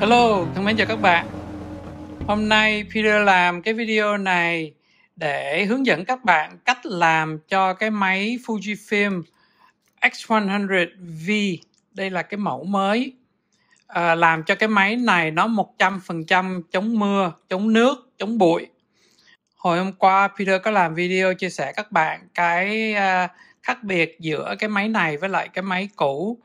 Hello, thân mến chào các bạn. Hôm nay Peter làm cái video này để hướng dẫn các bạn cách làm cho cái máy Fujifilm X100V. Đây là cái mẫu mới. À, làm cho cái máy này nó 100% chống mưa, chống nước, chống bụi. Hồi hôm qua Peter có làm video chia sẻ các bạn cái uh, khác biệt giữa cái máy này với lại cái máy cũ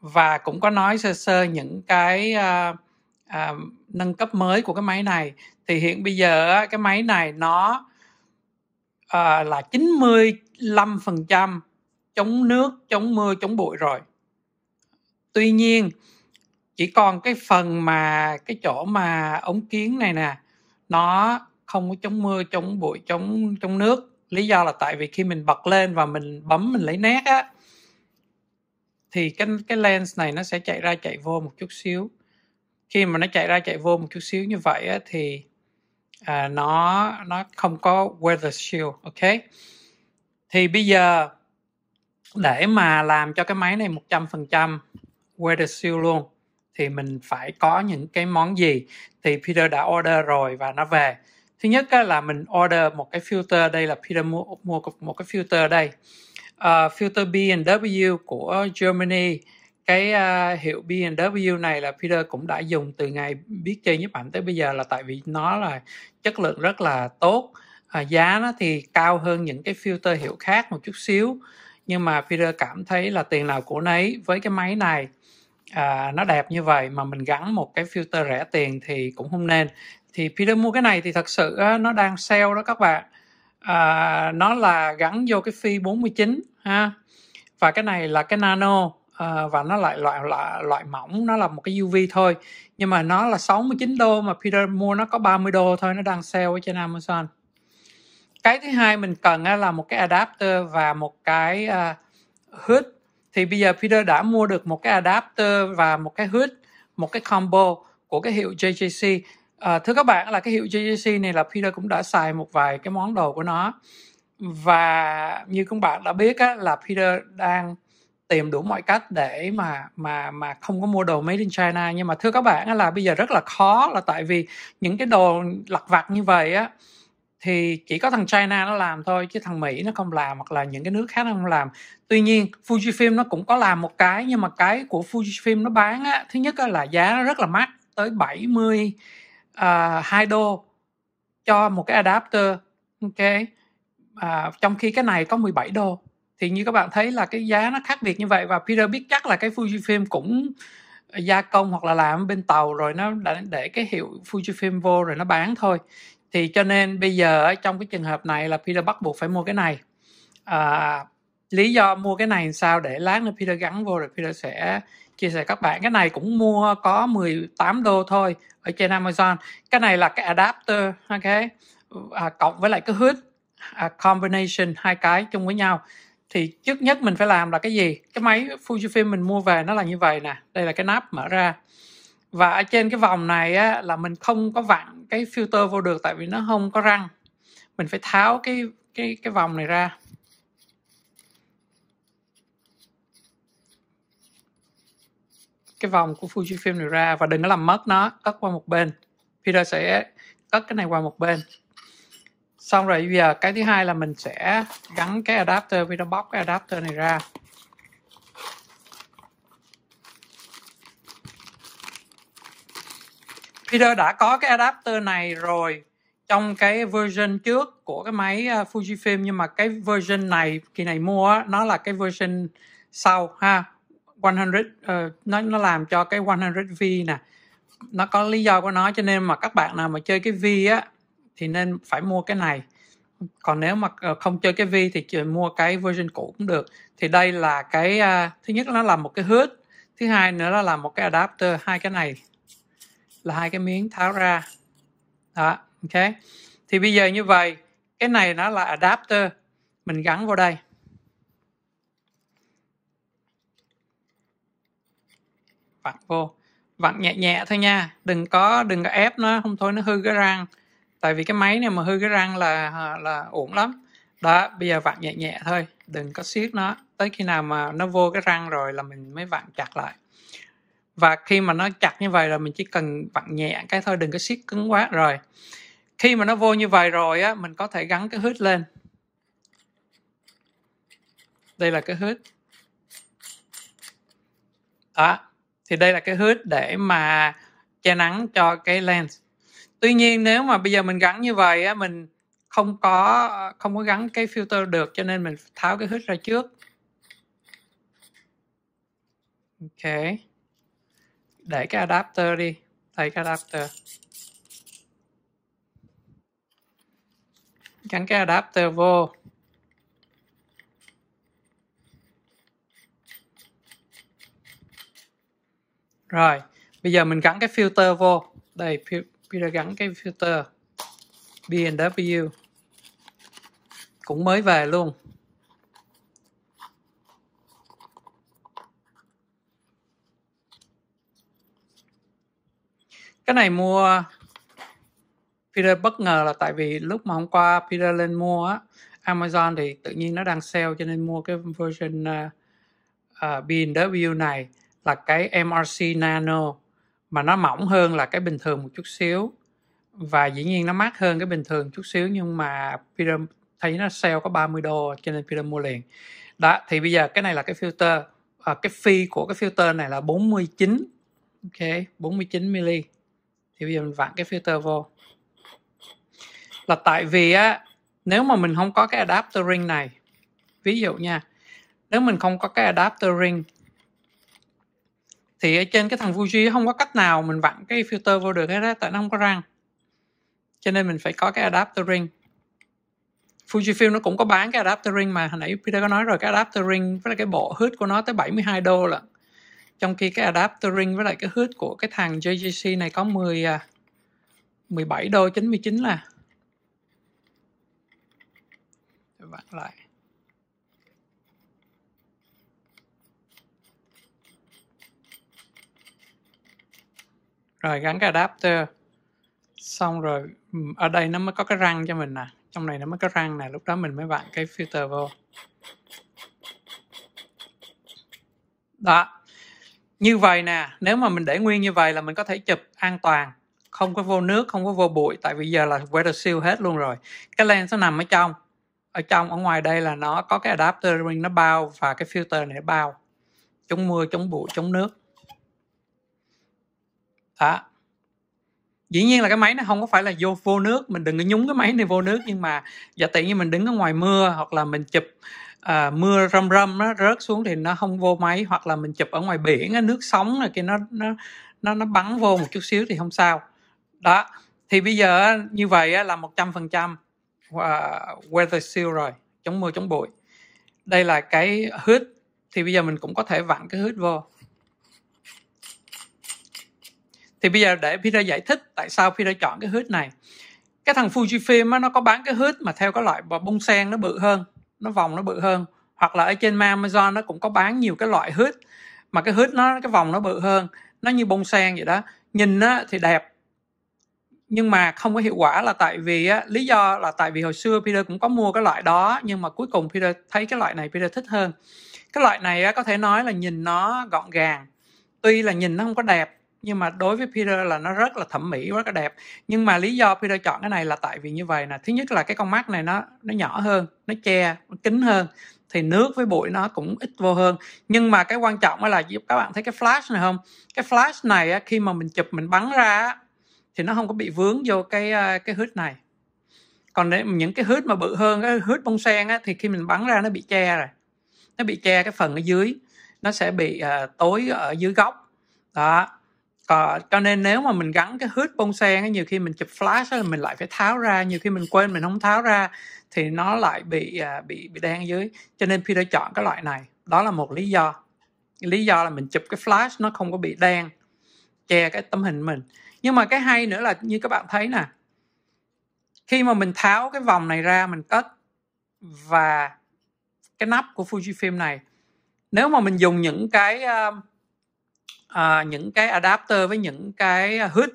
và cũng có nói sơ sơ những cái uh, à, nâng cấp mới của cái máy này thì hiện bây giờ cái máy này nó à, là 95% chống nước chống mưa chống bụi rồi tuy nhiên chỉ còn cái phần mà cái chỗ mà ống kiến này nè nó không có chống mưa chống bụi chống chống nước lý do là tại vì khi mình bật lên và mình bấm mình lấy nét á thì cái cái lens này nó sẽ chạy ra chạy vô một chút xíu khi mà nó chạy ra chạy vô một chút xíu như vậy á, thì à, nó nó không có weather shield ok thì bây giờ để mà làm cho cái máy này 100% weather shield luôn thì mình phải có những cái món gì thì Peter đã order rồi và nó về thứ nhất là mình order một cái filter đây là Peter mua mua một cái filter đây uh, filter B&W của Germany cái uh, hiệu B&W này là Peter cũng đã dùng từ ngày biết chơi nhiếp ảnh tới bây giờ là tại vì nó là chất lượng rất là tốt à, giá nó thì cao hơn những cái filter hiệu khác một chút xíu nhưng mà Peter cảm thấy là tiền nào của nấy với cái máy này à, nó đẹp như vậy mà mình gắn một cái filter rẻ tiền thì cũng không nên thì Peter mua cái này thì thật sự nó đang sale đó các bạn à, nó là gắn vô cái phi 49 ha và cái này là cái nano À, và nó lại loại loại loại mỏng nó là một cái UV thôi nhưng mà nó là 69 đô mà Peter mua nó có 30 đô thôi nó đang sale ở trên Amazon cái thứ hai mình cần là một cái adapter và một cái à, hood thì bây giờ Peter đã mua được một cái adapter và một cái hood một cái combo của cái hiệu JJC à, thưa các bạn là cái hiệu JJC này là Peter cũng đã xài một vài cái món đồ của nó và như các bạn đã biết á, là Peter đang tìm đủ mọi cách để mà mà mà không có mua đồ made in China nhưng mà thưa các bạn là bây giờ rất là khó là tại vì những cái đồ lặt vặt như vậy á thì chỉ có thằng China nó làm thôi chứ thằng Mỹ nó không làm hoặc là những cái nước khác nó không làm tuy nhiên Fujifilm nó cũng có làm một cái nhưng mà cái của Fujifilm nó bán á thứ nhất là giá nó rất là mắc tới 70 uh, 2 đô cho một cái adapter ok uh, trong khi cái này có 17 đô thì như các bạn thấy là cái giá nó khác biệt như vậy và Peter biết chắc là cái Fujifilm cũng gia công hoặc là làm bên tàu rồi nó đã để cái hiệu Fujifilm vô rồi nó bán thôi thì cho nên bây giờ trong cái trường hợp này là Peter bắt buộc phải mua cái này à, lý do mua cái này sao để lát nữa Peter gắn vô rồi Peter sẽ chia sẻ các bạn cái này cũng mua có 18 đô thôi ở trên Amazon cái này là cái adapter ok à, cộng với lại cái hood à, combination hai cái chung với nhau thì trước nhất mình phải làm là cái gì cái máy Fujifilm mình mua về nó là như vậy nè đây là cái nắp mở ra và ở trên cái vòng này á, là mình không có vặn cái filter vô được tại vì nó không có răng mình phải tháo cái cái cái vòng này ra cái vòng của Fujifilm này ra và đừng có làm mất nó cất qua một bên Peter sẽ cất cái này qua một bên xong rồi bây giờ cái thứ hai là mình sẽ gắn cái adapter video bóc cái adapter này ra Peter đã có cái adapter này rồi trong cái version trước của cái máy à, Fujifilm nhưng mà cái version này kỳ này mua nó là cái version sau ha 100 uh, ờ, nó nó làm cho cái 100V nè nó có lý do của nó cho nên mà các bạn nào mà chơi cái V á thì nên phải mua cái này còn nếu mà ờ, không chơi cái vi thì chỉ mua cái version cũ cũng được thì đây là cái uh, thứ nhất nó là một cái hướt thứ hai nữa là làm một cái adapter hai cái này là hai cái miếng tháo ra đó ok thì bây giờ như vậy cái này nó là adapter mình gắn vào đây vặn vô vặn nhẹ nhẹ thôi nha đừng có đừng có ép nó không thôi nó hư cái răng tại vì cái máy này mà hư cái răng là à, là ổn lắm đó bây giờ vặn nhẹ nhẹ thôi đừng có siết nó tới khi nào mà nó vô cái răng rồi là mình mới vặn chặt lại và khi mà nó chặt như vậy là mình chỉ cần vặn nhẹ cái thôi đừng có siết cứng quá rồi khi mà nó vô như vậy rồi á mình có thể gắn cái hút lên đây là cái hút đó thì đây là cái hút để mà che nắng cho cái lens tuy nhiên nếu mà bây giờ mình gắn như vậy á mình không có không có gắn cái filter được cho nên mình tháo cái hít ra trước ok để cái adapter đi lấy cái adapter gắn cái adapter vô rồi bây giờ mình gắn cái filter vô đây computer gắn cái filter B&W cũng mới về luôn cái này mua Peter bất ngờ là tại vì lúc mà hôm qua Peter lên mua á, Amazon thì tự nhiên nó đang sale cho nên mua cái version uh, à, uh, à, B&W này là cái MRC Nano mà nó mỏng hơn là cái bình thường một chút xíu và dĩ nhiên nó mát hơn cái bình thường chút xíu nhưng mà Peter thấy nó sale có 30 đô cho nên Peter mua liền đó thì bây giờ cái này là cái filter à, cái phi của cái filter này là 49 ok 49 ml thì bây giờ mình vặn cái filter vô là tại vì á nếu mà mình không có cái adapter ring này ví dụ nha nếu mình không có cái adapter ring thì ở trên cái thằng Fuji không có cách nào mình vặn cái filter vô được hết á tại nó không có răng cho nên mình phải có cái adapter ring Fujifilm nó cũng có bán cái adapter ring mà hồi nãy Peter có nói rồi cái adapter ring với lại cái bộ hút của nó tới 72 đô lận trong khi cái adapter ring với lại cái hút của cái thằng JJC này có 10 17 à, đô 99 là vặn lại rồi gắn cái adapter xong rồi ở đây nó mới có cái răng cho mình nè trong này nó mới có răng nè lúc đó mình mới vặn cái filter vô đó như vậy nè nếu mà mình để nguyên như vậy là mình có thể chụp an toàn không có vô nước không có vô bụi tại vì giờ là weather seal hết luôn rồi cái lens nó nằm ở trong ở trong ở ngoài đây là nó có cái adapter ring nó bao và cái filter này nó bao chống mưa chống bụi chống nước đó dĩ nhiên là cái máy nó không có phải là vô vô nước mình đừng có nhúng cái máy này vô nước nhưng mà giả tiện như mình đứng ở ngoài mưa hoặc là mình chụp à, mưa râm râm nó rớt xuống thì nó không vô máy hoặc là mình chụp ở ngoài biển nước sóng là kia nó nó nó nó bắn vô một chút xíu thì không sao đó thì bây giờ như vậy là một trăm phần trăm à, weather seal rồi chống mưa chống bụi đây là cái hít thì bây giờ mình cũng có thể vặn cái hít vô thì bây giờ để Peter giải thích tại sao Peter chọn cái hớt này cái thằng Fujifilm á, nó có bán cái hớt mà theo cái loại bông sen nó bự hơn nó vòng nó bự hơn hoặc là ở trên Amazon nó cũng có bán nhiều cái loại hớt mà cái hớt nó cái vòng nó bự hơn nó như bông sen vậy đó nhìn á, thì đẹp nhưng mà không có hiệu quả là tại vì á, lý do là tại vì hồi xưa Peter cũng có mua cái loại đó nhưng mà cuối cùng Peter thấy cái loại này Peter thích hơn cái loại này á, có thể nói là nhìn nó gọn gàng tuy là nhìn nó không có đẹp nhưng mà đối với Peter là nó rất là thẩm mỹ rất là đẹp nhưng mà lý do Peter chọn cái này là tại vì như vậy nè thứ nhất là cái con mắt này nó nó nhỏ hơn nó che nó kín hơn thì nước với bụi nó cũng ít vô hơn nhưng mà cái quan trọng là giúp các bạn thấy cái flash này không cái flash này khi mà mình chụp mình bắn ra thì nó không có bị vướng vô cái ờ, cái hút này còn để những cái hút mà bự hơn cái hút bông sen á, thì khi mình bắn ra nó bị che rồi nó bị che cái phần ở dưới nó sẽ bị uh, tối ở dưới góc đó à, cho nên nếu mà mình gắn cái hút bông sen ấy, nhiều khi mình chụp flash ấy, mình lại phải tháo ra nhiều khi mình quên mình không tháo ra thì nó lại bị à, bị bị đen dưới cho nên Peter chọn cái loại này đó là một lý do lý do là mình chụp cái flash nó không có bị đen che cái tấm hình mình nhưng mà cái hay nữa là như các bạn thấy nè khi mà mình tháo cái vòng này ra mình cất và cái nắp của Fujifilm này nếu mà mình dùng những cái uh, à, những cái adapter với những cái à, hood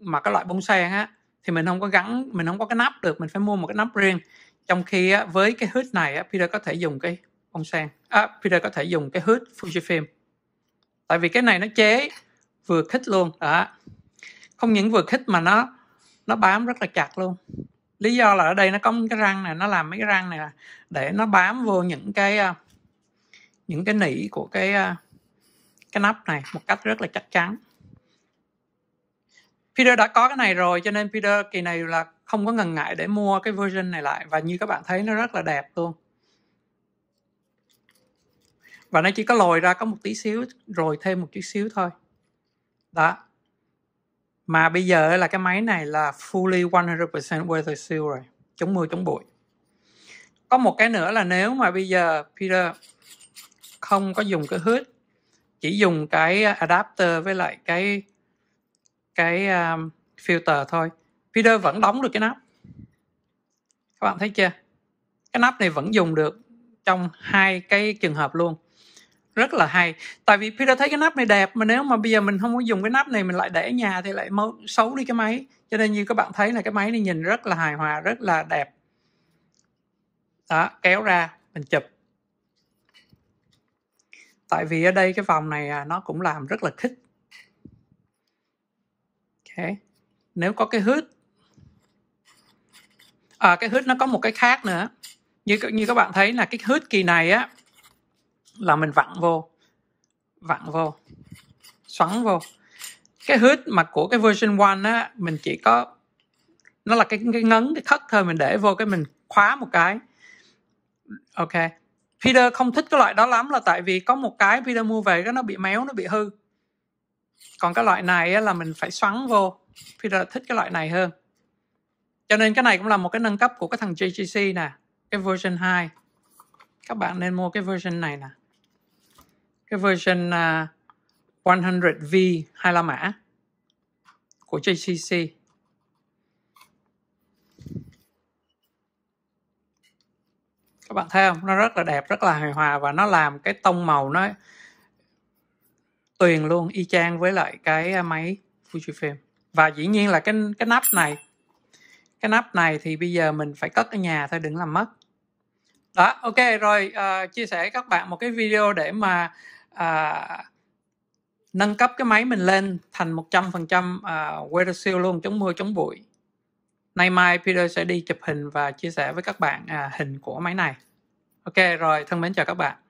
mà cái loại bông sen á thì mình không có gắn mình không có cái nắp được mình phải mua một cái nắp riêng trong khi á, với cái hood này á, Peter có thể dùng cái bông sen à, Peter có thể dùng cái hood Fujifilm tại vì cái này nó chế vừa khít luôn đó không những vừa khít mà nó nó bám rất là chặt luôn lý do là ở đây nó có cái răng này nó làm mấy cái răng này để nó bám vô những cái à, những cái nỉ của cái à, cái nắp này một cách rất là chắc chắn Peter đã có cái này rồi cho nên Peter kỳ này là không có ngần ngại để mua cái version này lại và như các bạn thấy nó rất là đẹp luôn và nó chỉ có lồi ra có một tí xíu rồi thêm một chút xíu thôi đó mà bây giờ là cái máy này là fully 100% weather seal rồi chống mưa chống bụi có một cái nữa là nếu mà bây giờ Peter không có dùng cái hood chỉ dùng cái à, adapter với lại cái cái um, filter thôi Peter vẫn đóng được cái nắp các bạn thấy chưa cái nắp này vẫn dùng được trong hai cái trường hợp luôn rất là hay tại vì Peter thấy cái nắp này đẹp mà nếu mà bây giờ mình không có dùng cái nắp này mình lại để ở nhà thì lại mâu, xấu đi cái máy cho nên như các bạn thấy là cái máy này nhìn rất là hài hòa rất là đẹp đó kéo ra mình chụp tại vì ở đây cái vòng này à, nó cũng làm rất là thích, okay. nếu có cái hút, à, cái hút nó có một cái khác nữa như như các bạn thấy là cái hút kỳ này á là mình vặn vô vặn vô xoắn vô cái hút mà của cái version one á mình chỉ có nó là cái, cái ngấn cái khất thôi mình để vô cái mình khóa một cái ok Peter không thích cái loại đó lắm là tại vì có một cái Peter mua về cái nó bị méo nó bị hư còn cái loại này là mình phải xoắn vô Peter thích cái loại này hơn cho nên cái này cũng là một cái nâng cấp của cái thằng JGC nè cái version 2 các bạn nên mua cái version này nè cái version uh, 100V là mã của JCC các bạn thấy không nó rất là đẹp rất là hài hòa và nó làm cái tông màu nó tuyền luôn y chang với lại cái à, máy Fujifilm và dĩ nhiên là cái cái nắp này cái nắp này thì bây giờ mình phải cất ở nhà thôi đừng làm mất đó ok rồi uh, chia sẻ các bạn một cái video để mà uh, nâng cấp cái máy mình lên thành 100% uh, weather seal luôn chống mưa chống bụi nay mai Peter sẽ đi chụp hình và chia sẻ với các bạn à, hình của máy này ok rồi thân mến chào các bạn